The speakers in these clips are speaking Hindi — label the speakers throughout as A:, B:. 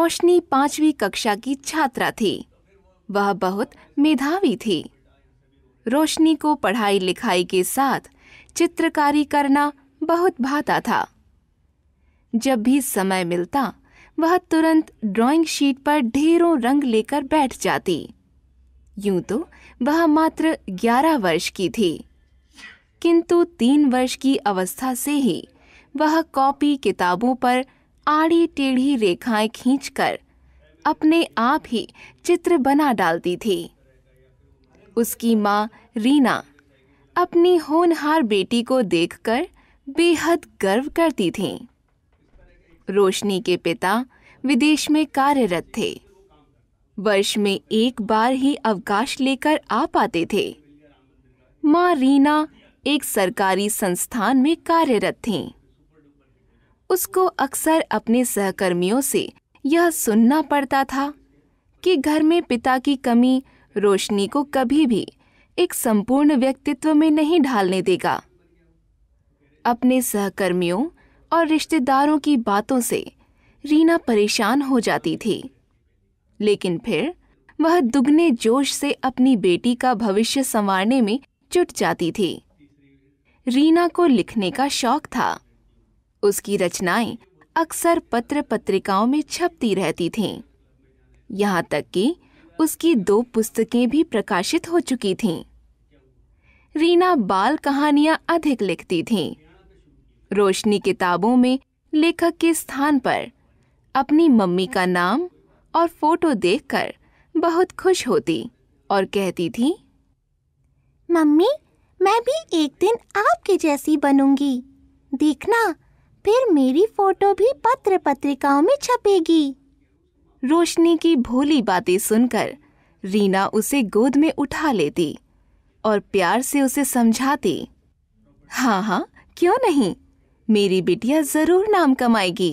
A: रोशनी पांचवी कक्षा की छात्रा थी वह बहुत मेधावी थी रोशनी को पढ़ाई लिखाई के साथ चित्रकारी करना बहुत भाता था जब भी समय मिलता वह तुरंत ड्राइंग शीट पर ढेरों रंग लेकर बैठ जाती यूं तो वह मात्र ग्यारह वर्ष की थी किंतु तीन वर्ष की अवस्था से ही वह कॉपी किताबों पर आड़ी टेढ़ी रेखाएं खींचकर अपने आप ही चित्र बना डालती थी उसकी माँ रीना अपनी होनहार बेटी को देखकर बेहद गर्व करती थी रोशनी के पिता विदेश में कार्यरत थे वर्ष में एक बार ही अवकाश लेकर आ पाते थे माँ रीना एक सरकारी संस्थान में कार्यरत थीं। उसको अक्सर अपने सहकर्मियों से यह सुनना पड़ता था कि घर में पिता की कमी रोशनी को कभी भी एक संपूर्ण व्यक्तित्व में नहीं ढालने देगा अपने सहकर्मियों और रिश्तेदारों की बातों से रीना परेशान हो जाती थी लेकिन फिर वह दुगने जोश से अपनी बेटी का भविष्य संवारने में जुट जाती थी रीना को लिखने का शौक था उसकी रचनाएं अक्सर पत्र पत्रिकाओं में छपती रहती थीं। यहाँ तक कि उसकी दो पुस्तकें भी प्रकाशित हो चुकी थीं। रीना बाल कहानियां अधिक लिखती थीं। रोशनी किताबों में लेखक के स्थान पर अपनी मम्मी का नाम और फोटो देखकर बहुत खुश होती और कहती थी मम्मी मैं भी एक दिन आपके जैसी बनूंगी
B: देखना फिर मेरी फोटो भी पत्र पत्रिकाओं में छपेगी
A: रोशनी की भोली बातें सुनकर रीना उसे गोद में उठा लेती और प्यार से उसे समझाती हाँ हाँ क्यों नहीं मेरी बिटिया जरूर नाम कमाएगी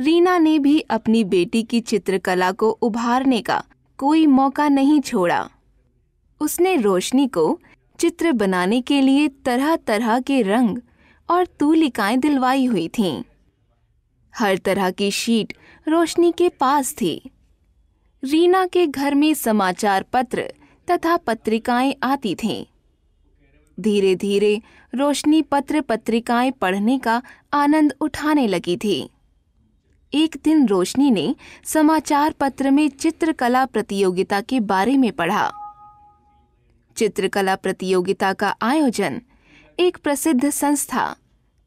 A: रीना ने भी अपनी बेटी की चित्रकला को उभारने का कोई मौका नहीं छोड़ा उसने रोशनी को चित्र बनाने के लिए तरह तरह के रंग और तूलिकाएं दिलवाई हुई थीं। हर तरह की शीट रोशनी के पास थी रीना के घर में समाचार पत्र तथा पत्रिकाएं आती थीं। धीरे धीरे रोशनी पत्र पत्रिकाएं पढ़ने का आनंद उठाने लगी थी एक दिन रोशनी ने समाचार पत्र में चित्रकला प्रतियोगिता के बारे में पढ़ा चित्रकला प्रतियोगिता का आयोजन एक प्रसिद्ध संस्था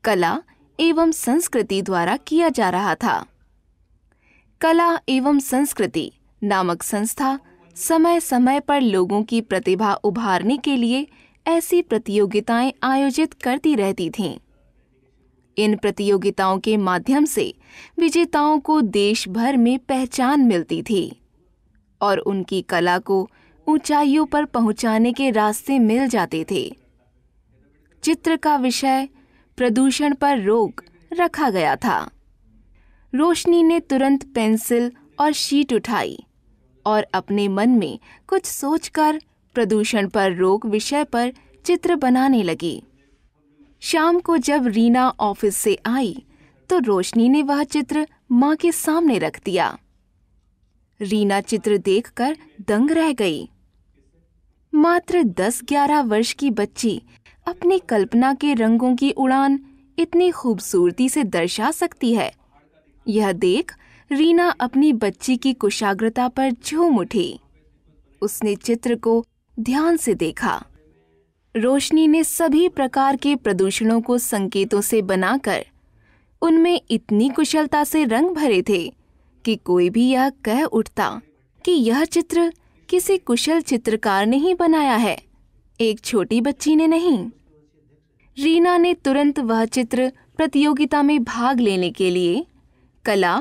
A: कला एवं संस्कृति द्वारा किया जा रहा था कला एवं संस्कृति नामक संस्था समय समय पर लोगों की प्रतिभा उभारने के लिए ऐसी प्रतियोगिताएं आयोजित करती रहती थीं। इन प्रतियोगिताओं के माध्यम से विजेताओं को देश भर में पहचान मिलती थी और उनकी कला को ऊंचाइयों पर पहुंचाने के रास्ते मिल जाते थे चित्र का विषय प्रदूषण पर रोक रखा गया था रोशनी ने तुरंत पेंसिल और शीट उठाई और अपने मन में कुछ सोचकर प्रदूषण पर रोक विषय पर चित्र बनाने लगी शाम को जब रीना ऑफिस से आई तो रोशनी ने वह चित्र माँ के सामने रख दिया रीना चित्र देखकर दंग रह गई मात्र दस ग्यारह वर्ष की बच्ची अपनी कल्पना के रंगों की उड़ान इतनी खूबसूरती से दर्शा सकती है यह देख रीना अपनी बच्ची की कुशाग्रता पर झूम उठी उसने चित्र को ध्यान से देखा रोशनी ने सभी प्रकार के प्रदूषणों को संकेतों से बनाकर उनमें इतनी कुशलता से रंग भरे थे कि कोई भी यह कह उठता कि यह चित्र किसी कुशल चित्रकार ने ही बनाया है एक छोटी बच्ची ने नहीं रीना ने तुरंत वह चित्र प्रतियोगिता में भाग लेने के लिए कला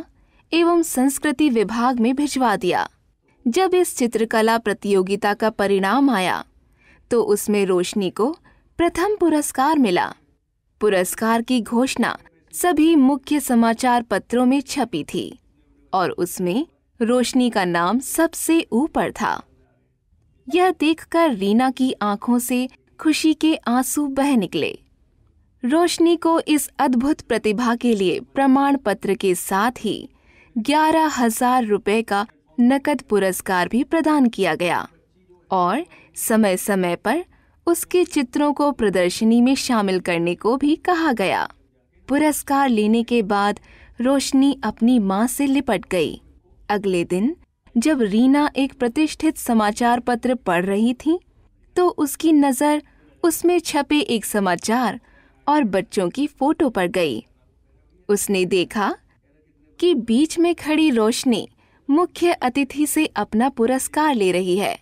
A: एवं संस्कृति विभाग में भिजवा दिया जब इस चित्रकला प्रतियोगिता का परिणाम आया तो उसमें रोशनी को प्रथम पुरस्कार मिला पुरस्कार की घोषणा सभी मुख्य समाचार पत्रों में छपी थी और उसमें रोशनी का नाम सबसे ऊपर था यह देखकर रीना की आंखों से खुशी के आंसू बह निकले रोशनी को इस अद्भुत प्रतिभा के लिए प्रमाण पत्र के साथ ही ग्यारह हजार रुपये का नकद पुरस्कार भी प्रदान किया गया और समय समय पर उसके चित्रों को प्रदर्शनी में शामिल करने को भी कहा गया पुरस्कार लेने के बाद रोशनी अपनी माँ से लिपट गई अगले दिन जब रीना एक प्रतिष्ठित समाचार पत्र पढ़ रही थी तो उसकी नज़र उसमें छपे एक समाचार और बच्चों की फोटो पर गई उसने देखा कि बीच में खड़ी रोशनी मुख्य अतिथि से अपना पुरस्कार ले रही है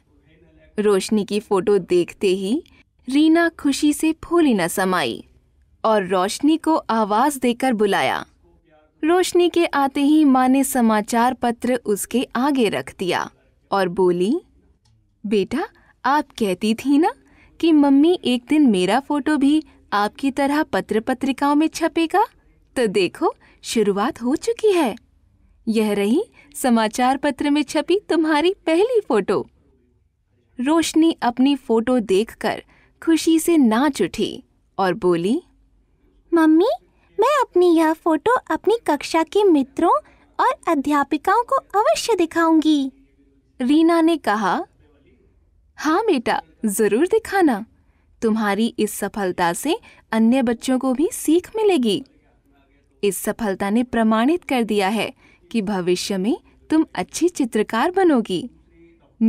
A: रोशनी की फोटो देखते ही रीना खुशी से फूली न समाई और रोशनी को आवाज़ देकर बुलाया रोशनी के आते ही माँ ने समाचार पत्र उसके आगे रख दिया और बोली बेटा आप कहती थी ना कि मम्मी एक दिन मेरा फोटो भी आपकी तरह पत्र पत्रिकाओं में छपेगा तो देखो शुरुआत हो चुकी है यह रही समाचार पत्र में छपी तुम्हारी पहली फोटो रोशनी अपनी फोटो देखकर खुशी से नाच उठी और बोली मम्मी
B: मैं अपनी यह फोटो अपनी कक्षा के मित्रों और अध्यापिकाओं को
A: अवश्य दिखाऊंगी रीना ने कहा हाँ बेटा जरूर दिखाना तुम्हारी इस सफलता से अन्य बच्चों को भी सीख मिलेगी इस सफलता ने प्रमाणित कर दिया है कि भविष्य में तुम अच्छी चित्रकार बनोगी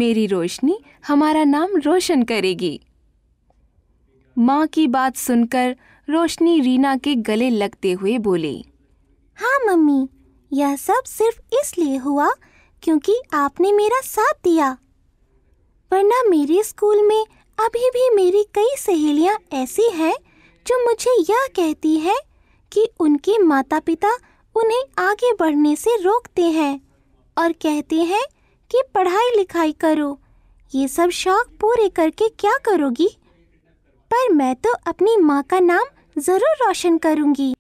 A: मेरी रोशनी हमारा नाम रोशन करेगी माँ की बात सुनकर रोशनी रीना के गले लगते हुए बोली हाँ मम्मी यह सब सिर्फ इसलिए हुआ
B: क्योंकि आपने मेरा साथ दिया वरना मेरे स्कूल में अभी भी मेरी कई सहेलियां ऐसी हैं जो मुझे यह कहती है कि उनके माता पिता उन्हें आगे बढ़ने से रोकते हैं और कहते हैं कि पढ़ाई लिखाई करो ये सब शौक पूरे करके क्या करोगी पर मैं तो अपनी माँ का नाम ज़रूर रोशन करूँगी